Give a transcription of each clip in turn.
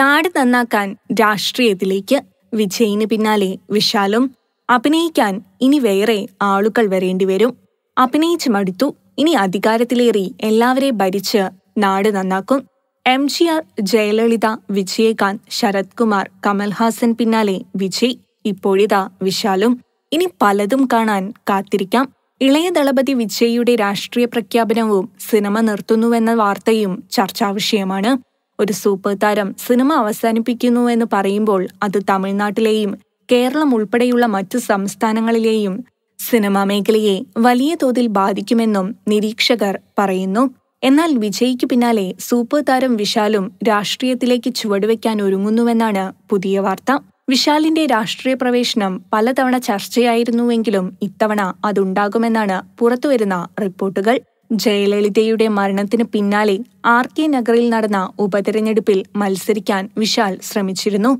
നാട് നന്നാക്കാൻ രാഷ്ട്രീയത്തിലേക്ക് വിജയിന് പിന്നാലെ വിശാലും അഭിനയിക്കാൻ ഇനി വേറെ ആളുകൾ വരേണ്ടിവരും അഭിനയിച്ച് മടുത്തു ഇനി അധികാരത്തിലേറി എല്ലാവരെ ഭരിച്ച് നാട് നന്നാക്കും M G R Jayalalithaa Vijayakanth Sarath Kumar Kamal Haasan പിന്നാലെ വിജയ് ഇപ്പോഴിതാ വിശാലും ഇനി പലതും കാണാൻ കാത്തിരിക്കാം ഇളയ ദളപതി വിജയ്യുടെ രാഷ്ട്രീയ പ്രഖ്യാപനവും സിനിമ നിർത്തുന്നുവെന്ന വാർത്തയും ചർച്ചാവിഷയമാണ് ഒരു സൂപ്പർ താരം സിനിമ അവസാനിപ്പിക്കുന്നു എന്ന് പറയുമ്പോൾ അത് തമിഴ്നാട്ടിലെയും കേരളം ഉൾപ്പെടെയുള്ള മറ്റു സംസ്ഥാനങ്ങളിലെയും സിനിമാ മേഖലയെ വലിയ തോതിൽ ബാധിക്കുമെന്നും നിരീക്ഷകർ പറയുന്നു എന്നാൽ വിജയ്ക്ക് പിന്നാലെ സൂപ്പർ താരം വിശാലും രാഷ്ട്രീയത്തിലേക്ക് ചുവടുവെക്കാൻ ഒരുങ്ങുന്നുവെന്നാണ് പുതിയ വാർത്ത വിശാലിന്റെ രാഷ്ട്രീയ പ്രവേശനം പലതവണ ചർച്ചയായിരുന്നുവെങ്കിലും ഇത്തവണ അതുണ്ടാകുമെന്നാണ് പുറത്തുവരുന്ന റിപ്പോർട്ടുകൾ ജയലളിതയുടെ മരണത്തിന് പിന്നാലെ ആർ കെ നഗറിൽ നടന്ന ഉപതെരഞ്ഞെടുപ്പിൽ മത്സരിക്കാൻ വിശാൽ ശ്രമിച്ചിരുന്നു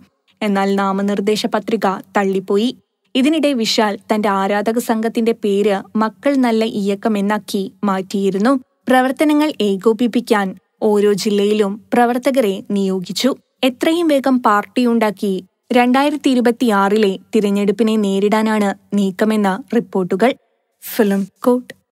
എന്നാൽ നാമനിർദ്ദേശ പത്രിക തള്ളിപ്പോയി ഇതിനിടെ വിശാൽ തന്റെ ആരാധക സംഘത്തിന്റെ പേര് മക്കൾ നല്ല ഇയക്കമെന്നാക്കി മാറ്റിയിരുന്നു പ്രവർത്തനങ്ങൾ ഏകോപിപ്പിക്കാൻ ഓരോ ജില്ലയിലും പ്രവർത്തകരെ നിയോഗിച്ചു എത്രയും വേഗം പാർട്ടിയുണ്ടാക്കി രണ്ടായിരത്തി ഇരുപത്തിയാറിലെ തിരഞ്ഞെടുപ്പിനെ നേരിടാനാണ് നീക്കമെന്ന റിപ്പോർട്ടുകൾ ഫിലിം കോട്ട്